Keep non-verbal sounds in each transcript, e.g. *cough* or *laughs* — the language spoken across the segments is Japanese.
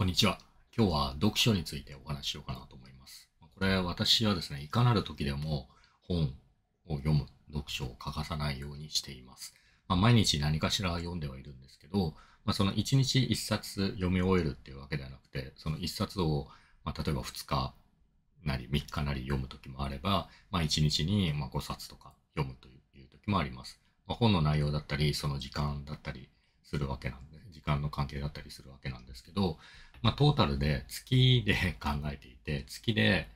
こんにちは。今日は読書についてお話ししようかなと思います。これ私はですね、いかなる時でも本を読む、読書を欠かさないようにしています。まあ、毎日何かしら読んではいるんですけど、まあ、その1日1冊読み終えるっていうわけではなくて、その1冊を、まあ、例えば2日なり3日なり読む時もあれば、まあ、1日にま5冊とか読むという時もあります。ま本の内容だったり、その時間だったりするわけなんで、時間の関係だったりするわけなんですけど、まあ、トータルで月で *laughs* 考えていて、月で、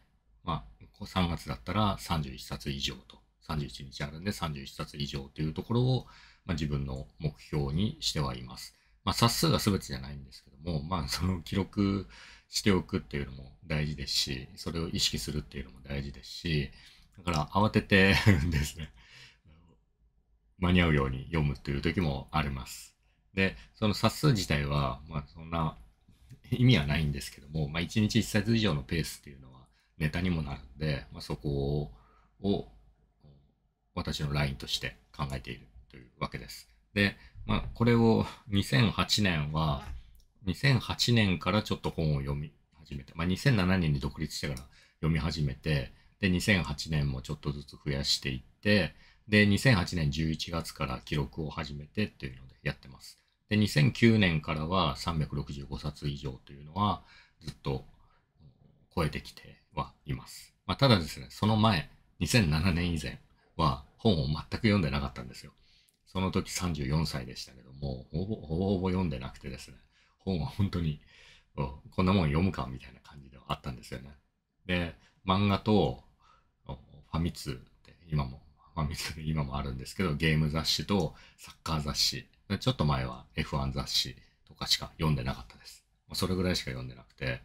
まあ、3月だったら31冊以上と、31日あるんで31冊以上というところを、まあ、自分の目標にしてはいます。まあ、冊数が全てじゃないんですけども、まあ、その記録しておくっていうのも大事ですし、それを意識するっていうのも大事ですし、だから慌ててですね、間に合うように読むという時もあります。で、その冊数自体は、まあ、そんな *laughs* 意味はないんですけども、まあ、1日1冊以上のペースっていうのはネタにもなるんで、まあ、そこを私のラインとして考えているというわけです。で、まあ、これを2008年は、2008年からちょっと本を読み始めて、まあ、2007年に独立してから読み始めて、で、2008年もちょっとずつ増やしていって、で、2008年11月から記録を始めてっていうのでやってます。で、2009年からは365冊以上というのはずっと超えてきてはいます。まあ、ただですね、その前、2007年以前は本を全く読んでなかったんですよ。その時34歳でしたけども、ほぼほぼほぼ読んでなくてですね、本は本当に、こんなもん読むかみたいな感じではあったんですよね。で、漫画とファミ通って今も、ファミ通今もあるんですけど、ゲーム雑誌とサッカー雑誌ちょっと前は F1 雑誌とかしか読んでなかったです。それぐらいしか読んでなくて、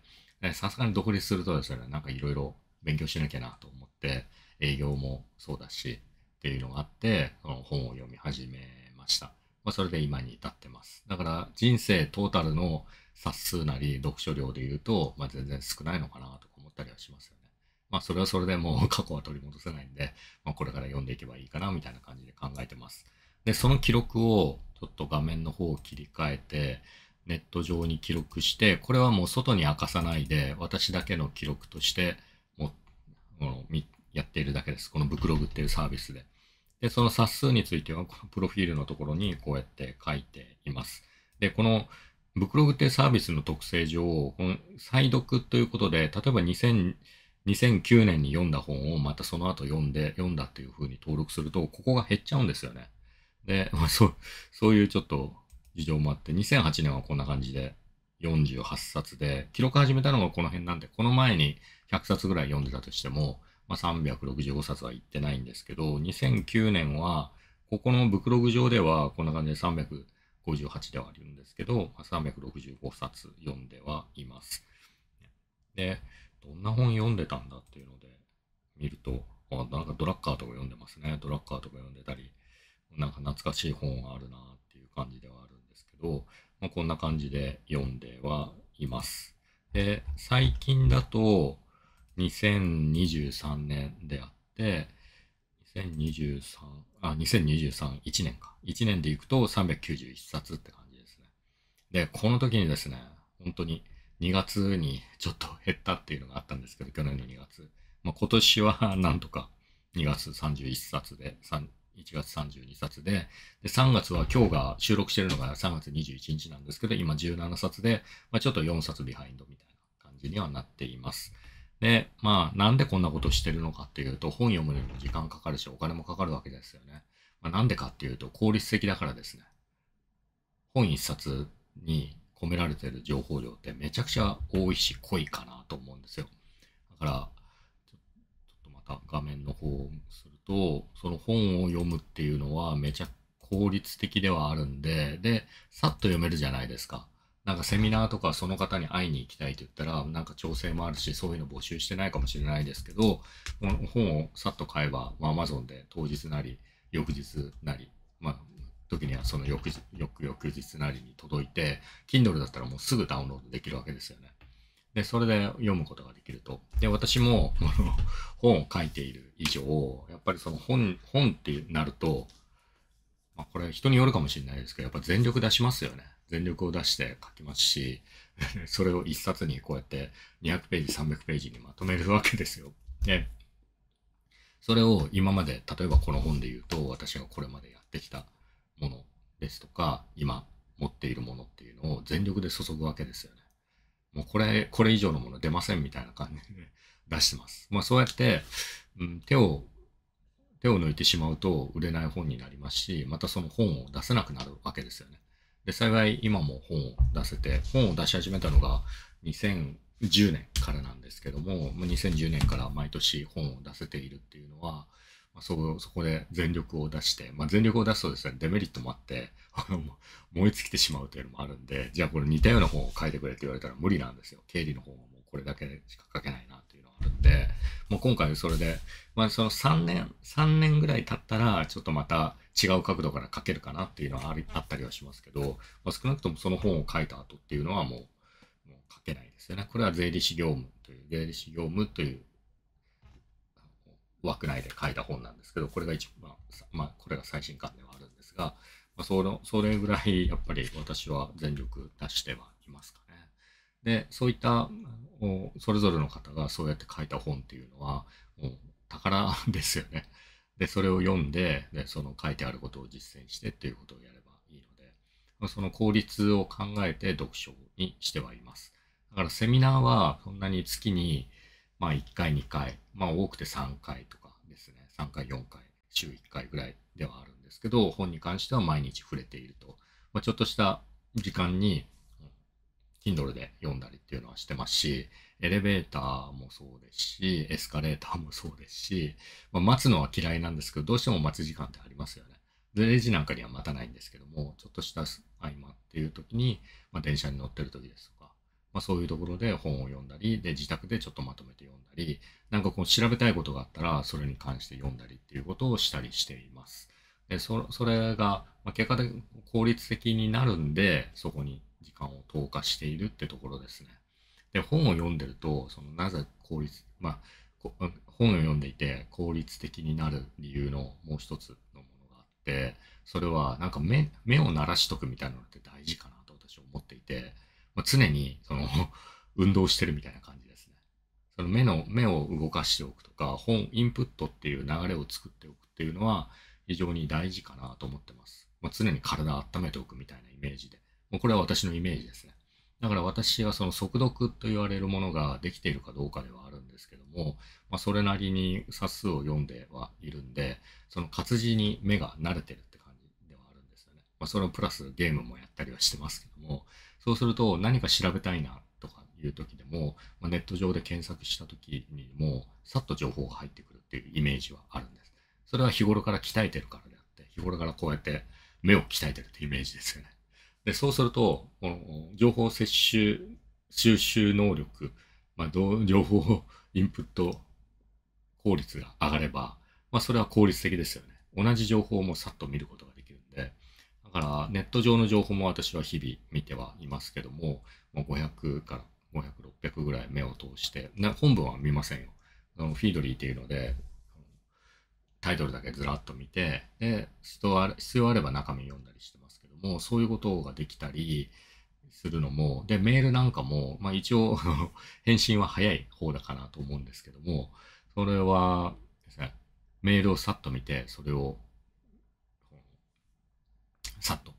さすがに独立するとですね、なんかいろいろ勉強しなきゃなと思って、営業もそうだしっていうのがあって、その本を読み始めました。まあ、それで今に至ってます。だから人生トータルの冊数なり読書量で言うと、まあ、全然少ないのかなとか思ったりはしますよね。まあそれはそれでもう過去は取り戻せないんで、まあ、これから読んでいけばいいかなみたいな感じで考えてます。で、その記録をちょっと画面の方を切り替えて、ネット上に記録して、これはもう外に明かさないで、私だけの記録として、もう、やっているだけです。このブクログっていうサービスで。で、その冊数については、このプロフィールのところにこうやって書いています。で、このブクログってサービスの特性上、この再読ということで、例えば2000、2009年に読んだ本をまたその後読んで、読んだっていうふうに登録すると、ここが減っちゃうんですよね。で、*laughs* まあ、そう、そういうちょっと事情もあって、2008年はこんな感じで48冊で、記録始めたのがこの辺なんで、この前に100冊ぐらい読んでたとしても、まあ、365冊はいってないんですけど、2009年は、ここのブクログ上ではこんな感じで358ではあるんですけど、まあ、365冊読んではいます。で、どんな本読んでたんだっていうので見ると、あなんかドラッカーとか読んでますね。ドラッカーとか読んでたり、なんか懐かしい本があるなっていう感じではあるんですけど、まあ、こんな感じで読んではいます。で、最近だと2023年であって、2023あ、2023、1年か。1年でいくと391冊って感じですね。で、この時にですね、本当に2月にちょっと減ったっていうのがあったんですけど、去年の2月。まあ、今年はなんとか2月31冊で1月32冊で、で、3月は今日が収録してるのが3月21日なんですけど、今17冊で、まあ、ちょっと4冊ビハインドみたいな感じにはなっています。で、まあ、なんでこんなことしてるのかっていうと、本読むのにも時間かかるし、お金もかかるわけですよね。まあ、なんでかっていうと、効率的だからですね。本1冊に込められてる情報量ってめちゃくちゃ多いし、濃いかなと思うんですよ。だから、ちょっとまた画面の方をすると、その本を読むっていうのはめちゃ効率的ではあるんで、で、さっと読めるじゃないですか。なんかセミナーとかその方に会いに行きたいと言ったら、なんか調整もあるし、そういうの募集してないかもしれないですけど、本をさっと買えば、まあ、Amazon で当日なり、翌日なり、まあ、時にはその翌翌々日なりに届いて、Kindle だったらもうすぐダウンロードできるわけですよね。で、それで読むことができると。で、私も、*laughs* 本を書いている以上、やっぱりその本、本ってなると、まあ、これ人によるかもしれないですけど、やっぱ全力出しますよね。全力を出して書きますし、*laughs* それを一冊にこうやって200ページ、300ページにまとめるわけですよ。で、それを今まで、例えばこの本で言うと、私がこれまでやってきたものですとか、今持っているものっていうのを全力で注ぐわけですよね。もうこれ、これ以上のもの出ませんみたいな感じで *laughs* 出してます。まあそうやって、うん、手を、手を抜いてしまうと売れない本になりますし、またその本を出せなくなるわけですよね。で、幸い今も本を出せて、本を出し始めたのが2010年からなんですけども、2010年から毎年本を出せているっていうのは、まあ、そそこで全力を出して、まあ、全力を出すとですね、デメリットもあって、あの、燃え尽きてしまうというのもあるんで、じゃあこれ似たような本を書いてくれって言われたら無理なんですよ。経理の方はもうこれだけしか書けないなというのはあるんで、もう今回それで、まあその3年、3年ぐらい経ったら、ちょっとまた違う角度から書けるかなっていうのはありあったりはしますけど、まあ、少なくともその本を書いた後っていうのはもう、もう書けないですよね。これは税理士業務という、税理士業務という枠内で書いた本なんですけど、これが一番、まあ、これが最新刊ではあるんですが、まあ、そそれぐらいやっぱり私は全力出してはいますかね。でそういったそれぞれの方がそうやって書いた本っていうのはもう宝ですよね。でそれを読んででその書いてあることを実践してっていうことをやればいいので、まあ、その効率を考えて読書にしてはいます。だからセミナーはそんなに月にまあ1回2回、まあ多くて3回とかですね、3回4回、週1回ぐらいではあるですけど、本に関しては毎日触れていると。まあ、ちょっとした時間に、Kindle で読んだりっていうのはしてますし、エレベーターもそうですし、エスカレーターもそうですし、まあ、待つのは嫌いなんですけど、どうしても待つ時間ってありますよね。0時なんかには待たないんですけども、ちょっとした合間っていう時に、まあ、電車に乗ってる時ですとか、まあ、そういうところで本を読んだり、で、自宅でちょっとまとめて読んだり、なんかこう調べたいことがあったら、それに関して読んだりっていうことをしたりしています。でそれが、ま結果的に効率的になるんでそこに時間を投下しているってところですね。で本を読んでるとそのなぜ効率まあ本を読んでいて効率的になる理由のもう一つのものがあってそれはなんか目目を鳴らしとくみたいなのって大事かなと私は思っていて、まあ、常にその *laughs* 運動してるみたいな感じですね。その目の目を動かしておくとか本インプットっていう流れを作っておくっていうのは非常に大事かなと思ってます。まあ、常に体を温めておくみたいなイメージで。もうこれは私のイメージですね。だから私はその速読と言われるものができているかどうかではあるんですけども、まあ、それなりに冊数を読んではいるんで、その活字に目が慣れてるって感じではあるんですよね。まあ、それをプラスゲームもやったりはしてますけども、そうすると何か調べたいなとかいう時でも、まあ、ネット上で検索した時にも、さっと情報が入ってくるっていうイメージはあるんです。それは日頃から鍛えてるからであって、日頃からこうやって目を鍛えてるってイメージですよね。で、そうすると、この情報摂取、収集能力、まあ、情報インプット効率が上がれば、まあ、それは効率的ですよね。同じ情報もさっと見ることができるんで、だからネット上の情報も私は日々見てはいますけども、500から500、600ぐらい目を通して、本文は見ませんよ。あのフィードリーっていうので、タイトルだけずらっと見て、で、必要あれば中身読んだりしてますけども、そういうことができたりするのも、で、メールなんかも、まあ一応 *laughs* 返信は早い方だかなと思うんですけども、それはですね、メールをさっと見て、それを、さっと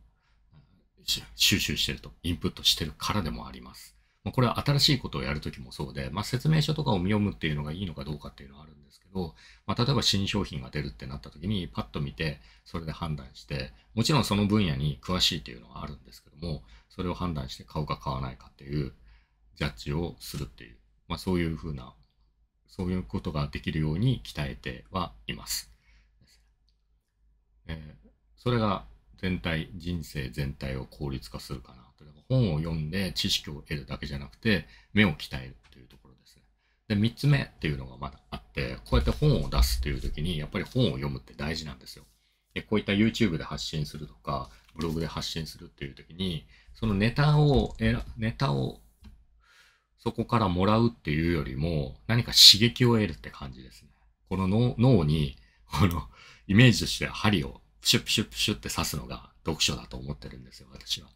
収集してると、インプットしてるからでもあります。まあ、これは新しいことをやるときもそうで、まあ、説明書とかを読むっていうのがいいのかどうかっていうのはあるんですけど、まあ、例えば新商品が出るってなったときに、パッと見て、それで判断して、もちろんその分野に詳しいっていうのはあるんですけども、それを判断して買うか買わないかっていうジャッジをするっていう、まあ、そういうふうな、そういうことができるように鍛えてはいます。えー、それが全体、人生全体を効率化するかな。というのが本を読んで知識を得るだけじゃなくて目を鍛えるというところですね。で3つ目っていうのがまだあってこうやって本を出すっていう時にやっぱり本を読むって大事なんですよ。でこういった YouTube で発信するとかブログで発信するっていう時にそのネタをネタをそこからもらうっていうよりも何か刺激を得るって感じですね。この脳にこのイメージとして針をプシュプシュプシュって刺すのが読書だと思ってるんですよ私は。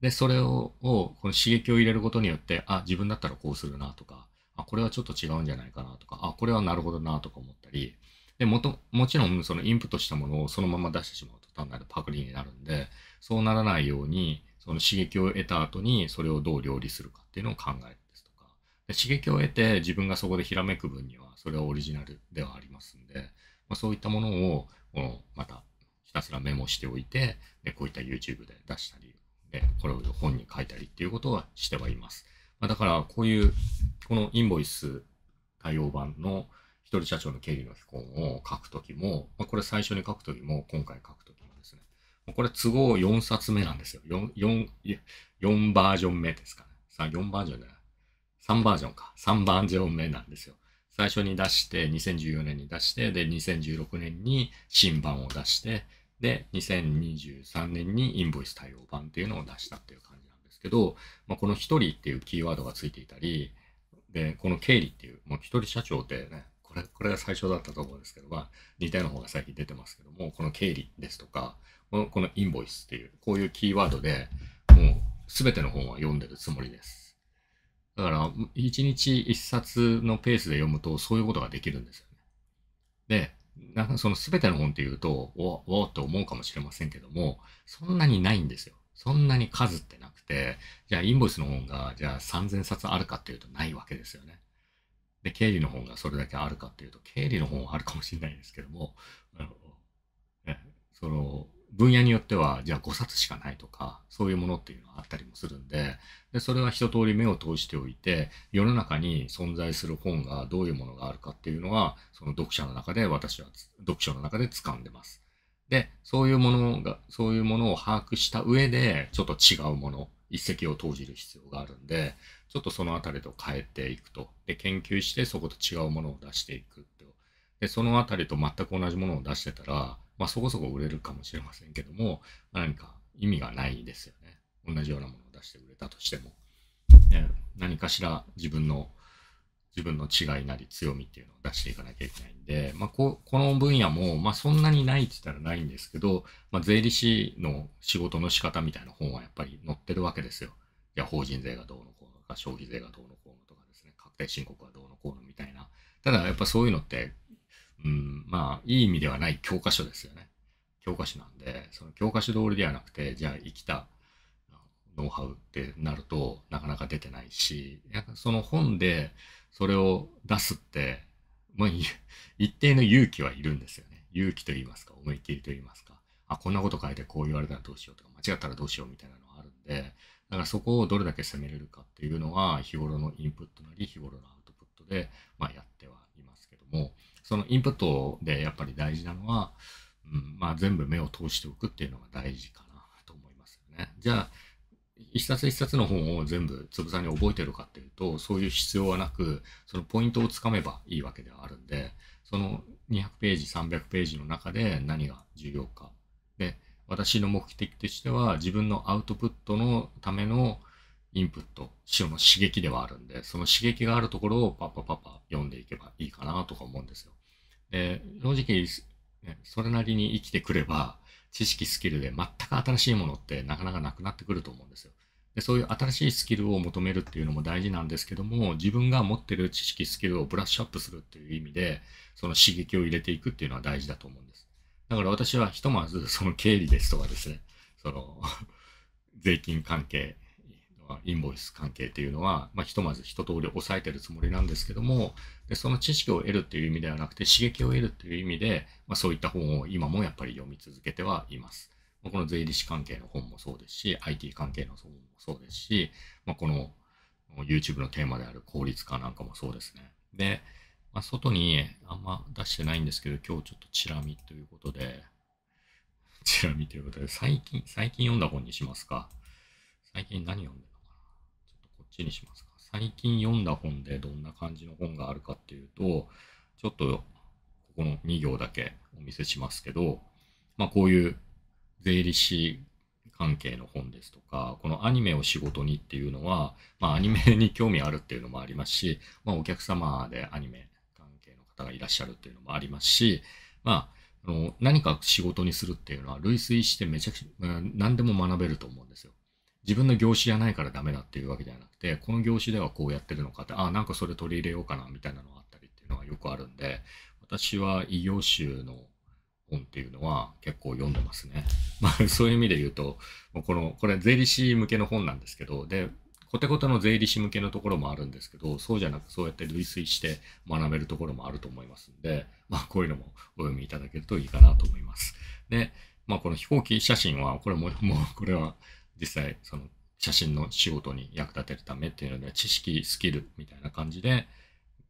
で、それを、をこの刺激を入れることによって、あ、自分だったらこうするなとか、あ、これはちょっと違うんじゃないかなとか、あ、これはなるほどなとか思ったり、で、もと、もちろんそのインプットしたものをそのまま出してしまうと単なるパクリになるんで、そうならないように、その刺激を得た後にそれをどう料理するかっていうのを考えるですとか、で刺激を得て自分がそこでひらめく分には、それはオリジナルではありますんで、まあ、そういったものを、このまたひたすらメモしておいて、でこういった YouTube で出したり、えこれを本に書いたりっていうことはしてはいます。まあ、だからこういう、このインボイス対応版の一人社長の経理の非婚を書くときも、まあ、これ最初に書くときも、今回書くときもですね、これ都合4冊目なんですよ。4、4、4バージョン目ですかね。さあ、4バージョンじゃない。3バージョンか。3バージョン目なんですよ。最初に出して、2014年に出して、で、2016年に新版を出して、で、2023年にインボイス対応版っていうのを出したっていう感じなんですけど、まあ、この一人っていうキーワードがついていたり、で、この経理っていう、もう一人社長ってね、これ、これが最初だったと思うんですけど、まあ、似たような方が最近出てますけども、この経理ですとか、このこのインボイスっていう、こういうキーワードで、もう全ての本は読んでるつもりです。だから、1日1冊のペースで読むと、そういうことができるんですよね。で、なんかその全ての本っていうと、お、おって思うかもしれませんけども、そんなにないんですよ。そんなに数ってなくて、じゃあインボイスの本が、じゃあ3000冊あるかっていうとないわけですよね。で、経理の本がそれだけあるかっていうと、経理の本はあるかもしれないですけども、あの、ね、その、分野によっては、じゃあ5冊しかないとか、そういうものっていうのはあったりもするんで、でそれは一通り目を通しておいて、世の中に存在する本がどういうものがあるかっていうのは、その読者の中で私は、読書の中で掴んでます。で、そういうものが、そういうものを把握した上で、ちょっと違うもの、一石を投じる必要があるんで、ちょっとそのあたりと変えていくと。で、研究してそこと違うものを出していくと。で、そのあたりと全く同じものを出してたら、まあ、そこそこ売れるかもしれませんけども、何か意味がないですよね。同じようなものを出してくれたとしても、ね、何かしら自分の自分の違いなり強みっていうのを出していかなきゃいけないんで、まあ、ここの分野も、まあ、そんなにないって言ったらないんですけど、まあ、税理士の仕事の仕方みたいな本はやっぱり載ってるわけですよ。いや法人税がどうのこうのとか消費税がどうのこうのとかですね確定申告はどうのこうのみたいなただやっぱそういうのってうん、まあ、いい意味ではない教科書ですよね。教科書なんで、その教科書通りではなくて、じゃあ生きたノウハウってなるとなかなか出てないし、その本でそれを出すって、まあ、一定の勇気はいるんですよね。勇気と言いますか、思い切りと言いますか、あ、こんなこと書いてこう言われたらどうしようとか、間違ったらどうしようみたいなのがあるんで、だからそこをどれだけ攻めれるかっていうのは、日頃のインプットなり、日頃のアウトプットで、まあ、やってはいますけども、そのインプットでやっぱり大事なのは、うん、まあ全部目を通しておくっていうのが大事かなと思いますよね。じゃあ、一冊一冊の本を全部つぶさに覚えてるかっていうと、そういう必要はなく、そのポイントをつかめばいいわけではあるんで、その200ページ、300ページの中で何が重要か。で、私の目的としては自分のアウトプットのためのインプット、塩の刺激ではあるんで、その刺激があるところをパッパパパ読んでいけばいいかなとか思うんですよ。えー、正直、ね、それなりに生きてくれば、知識、スキルで全く新しいものってなかなかなくなってくると思うんですよ。でそういう新しいスキルを求めるっていうのも大事なんですけども、自分が持ってる知識、スキルをブラッシュアップするっていう意味で、その刺激を入れていくっていうのは大事だと思うんです。だから私はひとまず、その経理ですとかですね、その *laughs* 税金関係、あ、インボイス関係っていうのは、まあ、ひとまず一通り抑えてるつもりなんですけどもでその知識を得るっていう意味ではなくて刺激を得るっていう意味で、まあ、そういった本を今もやっぱり読み続けてはいます。まあ、この税理士関係の本もそうですし IT 関係の本もそうですし、まあ、この YouTube のテーマである効率化なんかもそうですね。で、まあ、外にあんま出してないんですけど今日ちょっとチラ見ということで *laughs* チラ見ということで最近最近読んだ本にしますか。最近何読んでちにしますか。最近読んだ本でどんな感じの本があるかっていうと、ちょっとここの2行だけお見せしますけど、まあ、こういう税理士関係の本ですとか、このアニメを仕事にっていうのは、まあ、アニメに興味あるっていうのもありますし、まあ、お客様でアニメ関係の方がいらっしゃるっていうのもありますし、まあ、あの何か仕事にするっていうのは類推してめちゃくちゃ何でも学べると思うんですよ。自分の業種じゃないからダメだっていうわけじゃなくて、この業種ではこうやってるのかって、あ、あ、なんかそれ取り入れようかなみたいなのがあったりっていうのはよくあるんで、私は異業種の本っていうのは結構読んでますね。*laughs* まあそういう意味で言うと、この、これ税理士向けの本なんですけど、で、コテコテの税理士向けのところもあるんですけど、そうじゃなくそうやって類推して学べるところもあると思いますんで、まあこういうのもお読みいただけるといいかなと思います。で、まあこの飛行機写真は、これも、もうこれは実際その写真の仕事に役立てるためっていうので知識スキルみたいな感じで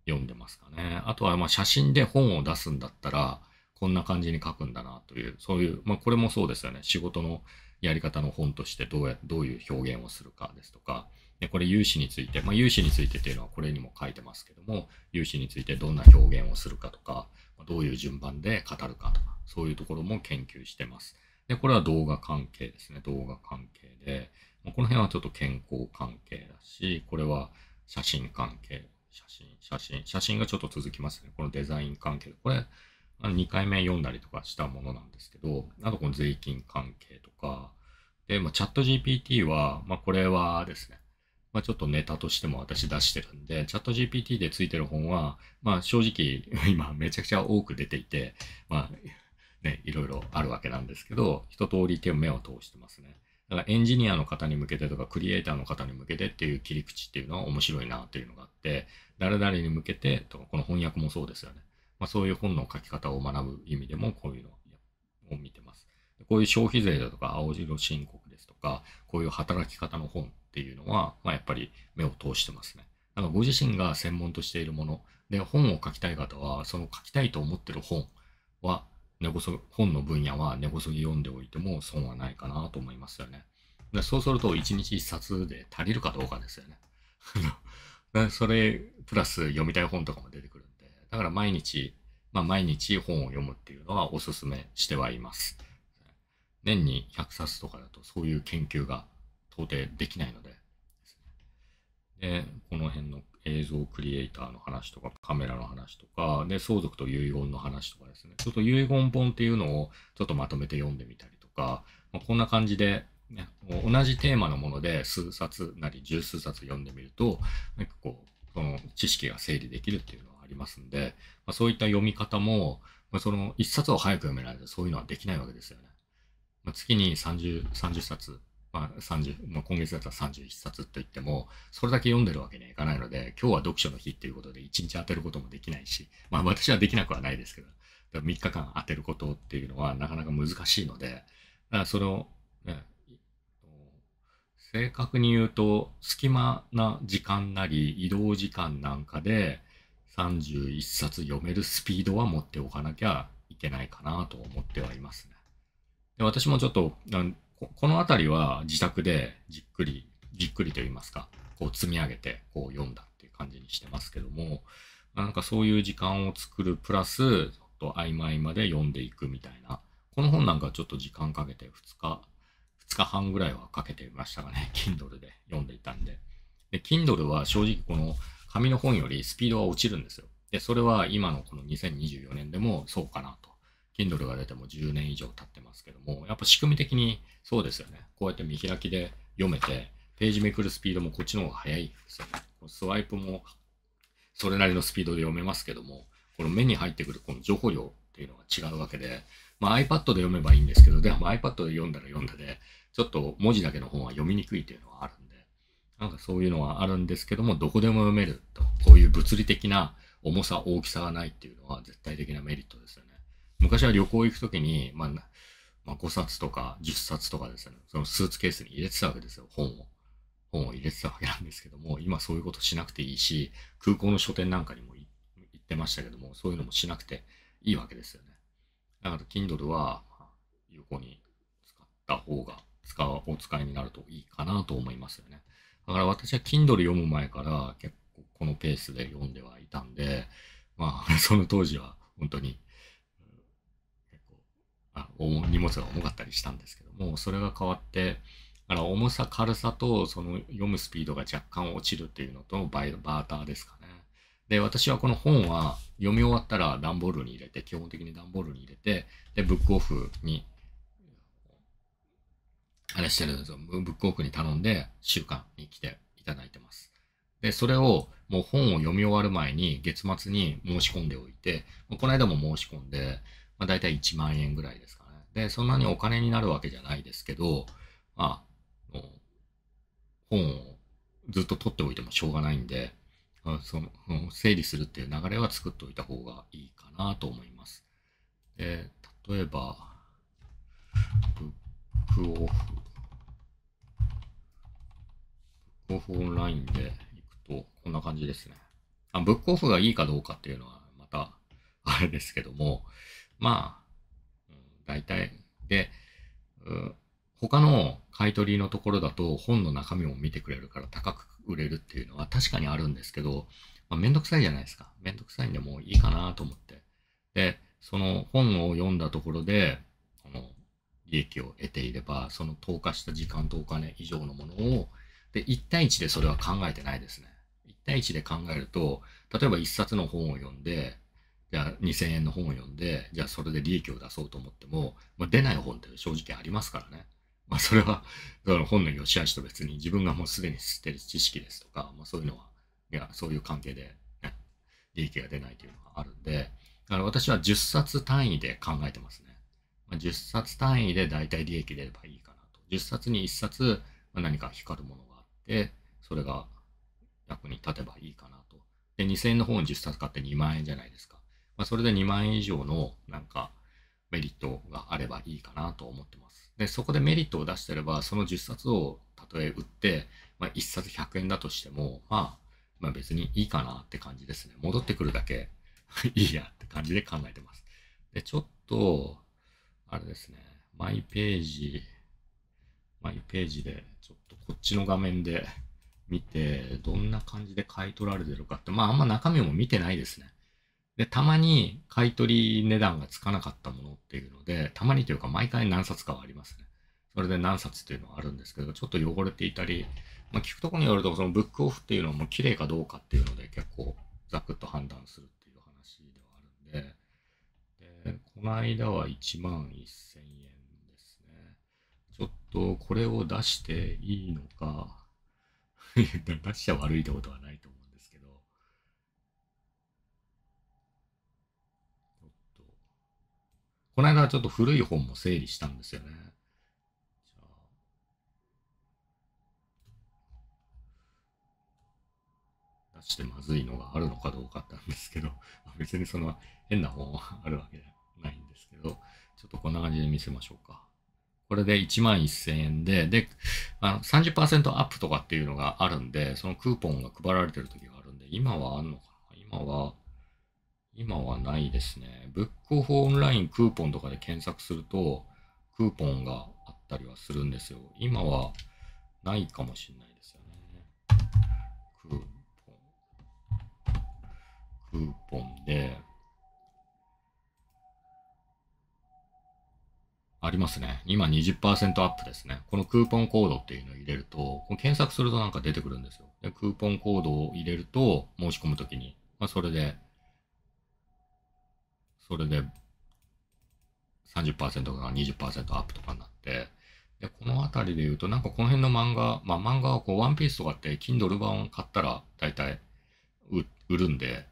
読んでますかねあとはま写真で本を出すんだったらこんな感じに書くんだなというそういう、まあ、これもそうですよね仕事のやり方の本としてどうやどういう表現をするかですとかでこれ融資について、まあ、融資についてっていうのはこれにも書いてますけども融資についてどんな表現をするかとかどういう順番で語るかとかそういうところも研究してます。で、これは動画関係ですね。動画関係。で、この辺はちょっと健康関係だし、これは写真関係、写真、写真、写真がちょっと続きますね。このデザイン関係で。これ、2回目読んだりとかしたものなんですけど、あとこの税金関係とか、で、まあ、チャット GPT は、まあ、これはですね、まあ、ちょっとネタとしても私出してるんで、チャット GPT でついてる本は、まあ、正直、*laughs* 今めちゃくちゃ多く出ていて、まあ、*laughs* ね、いろいろあるわけなんですけど、一通り手を目を通してますね。だからエンジニアの方に向けてとか、クリエイターの方に向けてっていう切り口っていうのは面白いなっていうのがあって、誰々に向けてとか、この翻訳もそうですよね。まあ、そういう本の書き方を学ぶ意味でも、こういうのを見てます。こういう消費税だとか、青白申告ですとか、こういう働き方の本っていうのは、まあ、やっぱり目を通してますね。だかご自身が専門としているもの、で、本を書きたい方は、その書きたいと思ってる本は、根こそ、本の分野は根こそぎ読んでおいても損はないかなと思いますよね。でそうすると、1日1冊で足りるかどうかですよね。*laughs* それ、プラス読みたい本とかも出てくるんで、だから毎日、まあ、毎日本を読むっていうのはおすすめしてはいます。年に100冊とかだとそういう研究が到底できないので、で、この辺の映像クリエイターの話とか、カメラの話とか、で、相続と遺言の話とかですね。ちょっと遺言本っていうのをちょっとまとめて読んでみたりとか、まあ、こんな感じで、ね、同じテーマのもので数冊なり十数冊読んでみると、なんかこう、その知識が整理できるっていうのはありますんで、まあ、そういった読み方も、まあ、その一冊を早く読めないとそういうのはできないわけですよね。まあ、月に 30, 30冊まあ、30まあ、今月だったら31冊といっても、それだけ読んでるわけにはいかないので、今日は読書の日っていうことで1日当てることもできないし、まあ私はできなくはないですけど、3日間当てることっていうのはなかなか難しいので、だからそれを、ね、正確に言うと、隙間な時間なり移動時間なんかで31冊読めるスピードは持っておかなきゃいけないかなと思ってはいますね。で私もちょっと、この辺りは自宅でじっくり、じっくりと言いますか、こう積み上げてこう読んだっていう感じにしてますけども、なんかそういう時間を作るプラス、ちょっと曖昧まで読んでいくみたいな。この本なんかちょっと時間かけて2日、2日半ぐらいはかけてましたがね。*laughs* Kindle で読んでいたんで。で、Kindle は正直この紙の本よりスピードは落ちるんですよ。で、それは今のこの2024年でもそうかな Kindle が出ても10年以上経ってますけども、やっぱ仕組み的にそうですよね。こうやって見開きで読めて、ページめくるスピードもこっちの方が速いですよね。スワイプもそれなりのスピードで読めますけども、この目に入ってくるこの情報量っていうのが違うわけで、まあ、iPad で読めばいいんですけど、でも iPad で読んだら読んだで、ちょっと文字だけの本は読みにくいというのはあるんで、なんかそういうのはあるんですけども、どこでも読めると、こういう物理的な重さ、大きさがないっていうのは絶対的なメリットですよね。昔は旅行行くときに、まあ、まあ、5冊とか10冊とかですね、そのスーツケースに入れてたわけですよ、本を。本を入れてたわけなんですけども、今そういうことしなくていいし、空港の書店なんかにも行ってましたけども、そういうのもしなくていいわけですよね。だから Kindle は有効に使った方が使う、お使いになるといいかなと思いますよね。だから私は Kindle 読む前から結構このペースで読んではいたんで、まあ *laughs* その当時は本当にあ荷物が重かったりしたんですけども、それが変わって、だから重さ、軽さとその読むスピードが若干落ちるっていうのとバイバーターですかね。で、私はこの本は読み終わったら段ボールに入れて、基本的に段ボールに入れて、で、ブックオフに、あれしてるんですよ。ブックオフに頼んで、週間に来ていただいてます。で、それをもう本を読み終わる前に、月末に申し込んでおいて、この間も申し込んで、まあ、大体1万円ぐらいですかね。で、そんなにお金になるわけじゃないですけど、まあ、本をずっと取っておいてもしょうがないんで、その整理するっていう流れは作っておいた方がいいかなと思います。で例えば、ブックオフ、ブックオフオンラインで行くとこんな感じですね。あブックオフがいいかどうかっていうのはまたあれですけども、まあ、大体。で、他の買い取りのところだと本の中身も見てくれるから高く売れるっていうのは確かにあるんですけど、まあ、めんどくさいじゃないですか。めんどくさいんでもういいかなと思って。で、その本を読んだところで、この利益を得ていれば、その投下した時間とお金以上のものを、で、1対1でそれは考えてないですね。1対1で考えると、例えば1冊の本を読んで、ゃあ2000円の本を読んで、じゃあそれで利益を出そうと思っても、まあ、出ない本って正直ありますからね。まあそれは、その本の良し悪しと別に自分がもうすでに知ってる知識ですとか、まあそういうのは、いや、そういう関係で、ね、利益が出ないというのがあるんで、だから私は10冊単位で考えてますね。まあ、10冊単位で大体利益出ればいいかなと。10冊に1冊、まあ、何か光るものがあって、それが役に立てばいいかなと。で、2000円の本を10冊買って2万円じゃないですか。まあ、それで2万円以上のなんかメリットがあればいいかなと思ってます。で、そこでメリットを出してれば、その10冊をたとえ売って、まあ、1冊100円だとしても、まあ、まあ、別にいいかなって感じですね。戻ってくるだけ *laughs* いいやって感じで考えてます。で、ちょっと、あれですね、マイページ、マイページで、ちょっとこっちの画面で見て、どんな感じで買い取られてるかって、まああんま中身も見てないですね。で、たまに買取値段がつかなかったものっていうので、たまにというか毎回何冊かはありますね。それで何冊っていうのはあるんですけど、ちょっと汚れていたり、まあ、聞くところによると、そのブックオフっていうのも綺麗かどうかっていうので結構ザクッと判断するっていう話ではあるんで、でこの間は1万1000円ですね。ちょっとこれを出していいのか *laughs* 出しちゃ悪いってことはないと思うこの間ちょっと古い本も整理したんですよね。出してまずいのがあるのかどうかってんですけど、別にその変な本はあるわけじゃないんですけど、ちょっとこんな感じで見せましょうか。これで1万1000円で、で、あの30%アップとかっていうのがあるんで、そのクーポンが配られてる時があるんで、今はあんのかな今は、今はないですね。ブックオフオンラインクーポンとかで検索すると、クーポンがあったりはするんですよ。今はないかもしれないですよね。クーポン。クーポンで、ありますね。今20%アップですね。このクーポンコードっていうのを入れると、検索するとなんか出てくるんですよ。でクーポンコードを入れると、申し込むときに、まあ、それでそれで30%から20%アップとかになって、で、この辺りで言うと、なんかこの辺の漫画、まあ漫画はこう、ワンピースとかって、キンドル版を買ったら大体売るんで、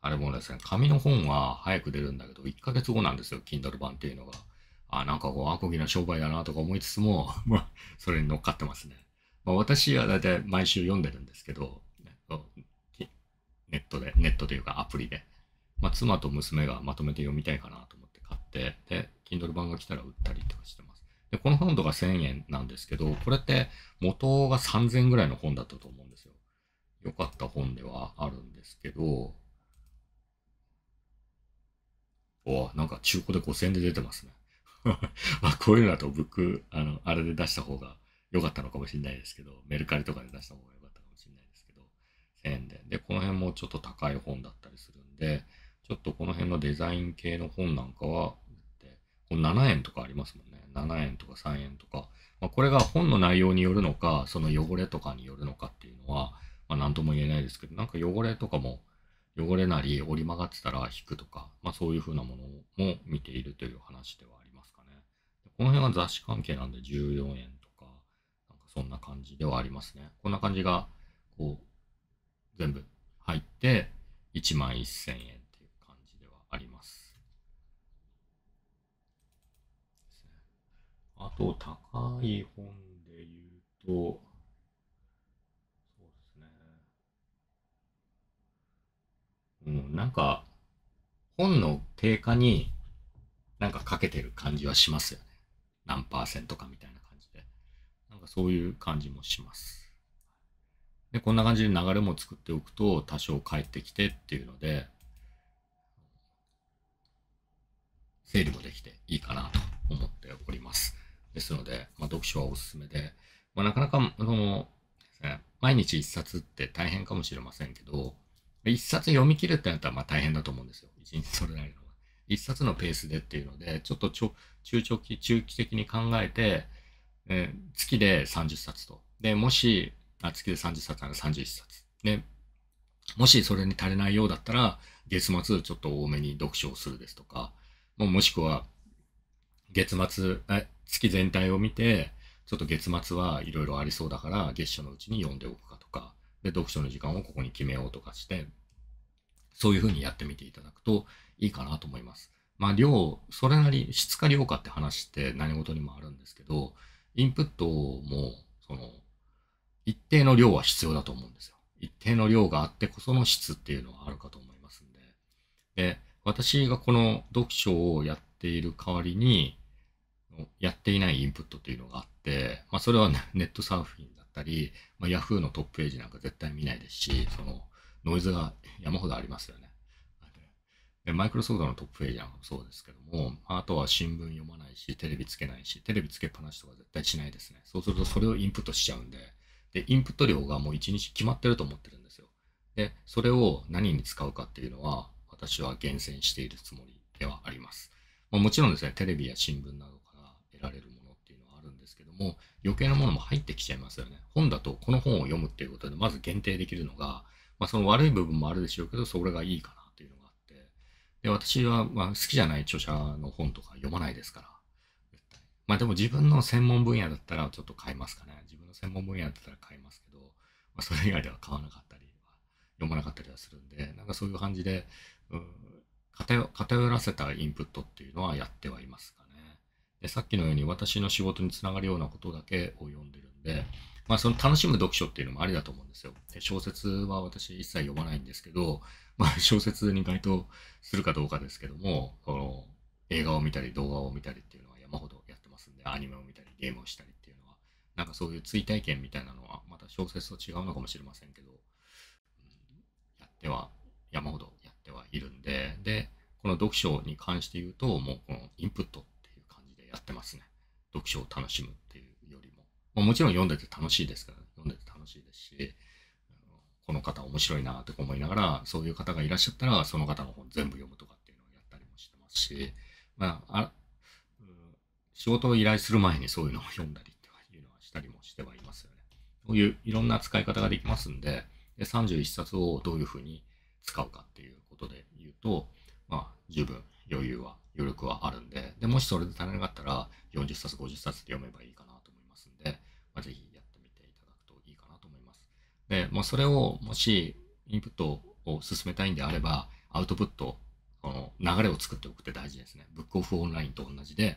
あれもですね、紙の本は早く出るんだけど、1ヶ月後なんですよ、キンドル版っていうのが。あ、なんかこう、アコギな商売だなとか思いつつも、*laughs* まあ、それに乗っかってますね。まあ私は大体毎週読んでるんですけど、ネットで、ネットというかアプリで。まあ、妻と娘がまとめて読みたいかなと思って買って、で、Kindle 版が来たら売ったりとかしてます。で、この本とか1000円なんですけど、これって元が3000円ぐらいの本だったと思うんですよ。良かった本ではあるんですけど、おなんか中古で5000円で出てますね。*laughs* あこういうのだと僕、あの、あれで出した方が良かったのかもしれないですけど、メルカリとかで出した方が1000円で。で、この辺もちょっと高い本だったりするんで、ちょっとこの辺のデザイン系の本なんかは、この7円とかありますもんね。7円とか3円とか。まあ、これが本の内容によるのか、その汚れとかによるのかっていうのは、まあ、何とも言えないですけど、なんか汚れとかも、汚れなり折り曲がってたら引くとか、まあ、そういうふうなものも見ているという話ではありますかね。この辺は雑誌関係なんで14円とか、なんかそんな感じではありますね。こんな感じが、こう、全部入って1万1000円っていう感じではあります。あと、高い本で言うと、そうですね。うん、なんか、本の定価になんかかけてる感じはしますよね。何パーセントかみたいな感じで。なんかそういう感じもします。で、こんな感じで流れも作っておくと多少返ってきてっていうので、整理もできていいかなと思っております。ですので、まあ、読書はおすすめで、まあ、なかなか、その、ね、毎日1冊って大変かもしれませんけど、1冊読み切るってなったらまあ大変だと思うんですよ。1日それなりの。1冊のペースでっていうので、ちょっとちょ中長期、中期的に考えて、えー、月で30冊と。で、もし、月で30冊なら31冊。で、もしそれに足りないようだったら、月末ちょっと多めに読書をするですとか、ももしくは、月末、月全体を見て、ちょっと月末はいろいろありそうだから、月初のうちに読んでおくかとか、で、読書の時間をここに決めようとかして、そういうふうにやってみていただくといいかなと思います。まあ、量、それなり、質か量かって話って何事にもあるんですけど、インプットも、その、一定の量は必要だと思うんですよ。一定の量があってこその質っていうのはあるかと思いますんで。で、私がこの読書をやっている代わりに、やっていないインプットっていうのがあって、まあ、それはネットサーフィンだったり、まあ、Yahoo のトップページなんか絶対見ないですし、そのノイズが山ほどありますよね。で、マイクロソフトのトップページなんかもそうですけども、あとは新聞読まないし、テレビつけないし、テレビつけっぱなしとか絶対しないですね。そうするとそれをインプットしちゃうんで、で、インプット量がもう1日決まってると思ってるんですよ。で、それを何に使うかっていうのは、私は厳選しているつもりではあります。まあ、もちろんですね、テレビや新聞などから得られるものっていうのはあるんですけども、余計なものも入ってきちゃいますよね。本だとこの本を読むっていうことで、まず限定できるのが、まあ、その悪い部分もあるでしょうけど、それがいいかなっていうのがあって、で、私はま好きじゃない著者の本とか読まないですから、まあでも自分の専門分野だったらちょっと買いますかね。自分の専門分野だったら買いますけど、まあ、それ以外では買わなかったり、読まなかったりはするんで、なんかそういう感じで、うん、偏らせたインプットっていうのはやってはいますかね。でさっきのように私の仕事につながるようなことだけを読んでるんで、まあ、その楽しむ読書っていうのもありだと思うんですよ。で小説は私一切読まないんですけど、まあ、小説に該当するかどうかですけども、この映画を見たり動画を見たりっていうのは山ほどアニメを見たり、ゲームをしたりっていうのは、なんかそういう追体験みたいなのは、また小説と違うのかもしれませんけど、うん、やっては、山ほどやってはいるんで、で、この読書に関して言うと、もうこのインプットっていう感じでやってますね。読書を楽しむっていうよりも。まもちろん読んでて楽しいですから、ね、読んでて楽しいですし、この方面白いなとか思いながら、そういう方がいらっしゃったら、その方の本全部読むとかっていうのをやったりもしてますし、まあ、仕事を依頼する前にそういうのを読んだりというのはしたりもしてはいますよね。こういういろんな使い方ができますんで、で31冊をどういうふうに使うかっていうことで言うと、まあ、十分余裕は、余力はあるんで、でもしそれで足りなかったら、40冊、50冊で読めばいいかなと思いますんで、まあ、ぜひやってみていただくといいかなと思います。で、まあ、それをもしインプットを進めたいんであれば、アウトプット、この流れを作っておくって大事ですね。ブックオフオンラインと同じで、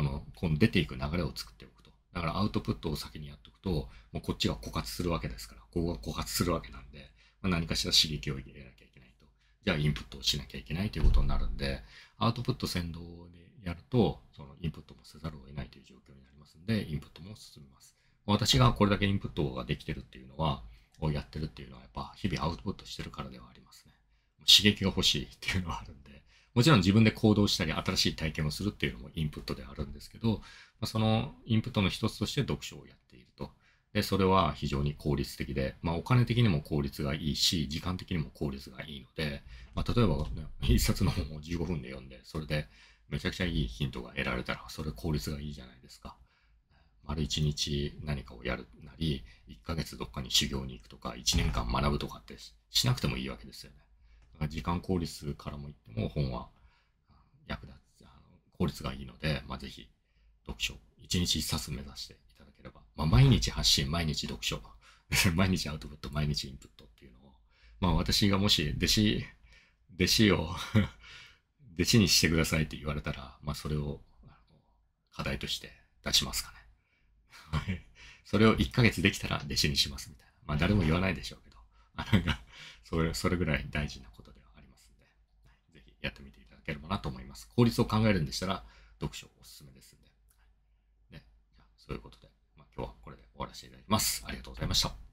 その、今出ていく流れを作っておくと。だからアウトプットを先にやっておくと、もうこっちが枯渇するわけですから、ここが枯渇するわけなんで、まあ、何かしら刺激を入れなきゃいけないと。じゃあインプットをしなきゃいけないということになるんで、アウトプット先導でやると、そのインプットもせざるを得ないという状況になりますんで、インプットも進みます。私がこれだけインプットができてるっていうのは、をやってるっていうのは、やっぱ日々アウトプットしてるからではありますね。刺激が欲しいっていうのはあるんでもちろん自分で行動したり新しい体験をするっていうのもインプットであるんですけど、まあ、そのインプットの一つとして読書をやっていると。で、それは非常に効率的で、まあ、お金的にも効率がいいし、時間的にも効率がいいので、まあ、例えば、ね、一冊の本を15分で読んで、それでめちゃくちゃいいヒントが得られたら、それ効率がいいじゃないですか。丸1日何かをやるなり、1ヶ月どっかに修行に行くとか、1年間学ぶとかってしなくてもいいわけですよね。時間効率からも言っても本は役立つ、あの効率がいいので、まあ、ぜひ読書、1日1冊目指していただければ、まあ、毎日発信、毎日読書、*laughs* 毎日アウトプット、毎日インプットっていうのを、まあ私がもし弟子、弟子を *laughs* 弟子にしてくださいって言われたら、まあそれを課題として出しますかね。それを1ヶ月できたら弟子にしますみたいな。まあ誰も言わないでしょうけど、あそれ、それぐらい大事なことではありますんで、はい、ぜひやってみていただければなと思います。効率を考えるんでしたら、読書おすすめですんで。はい、ね。じゃそういうことで、まあ、今日はこれで終わらせていただきます。ありがとうございました。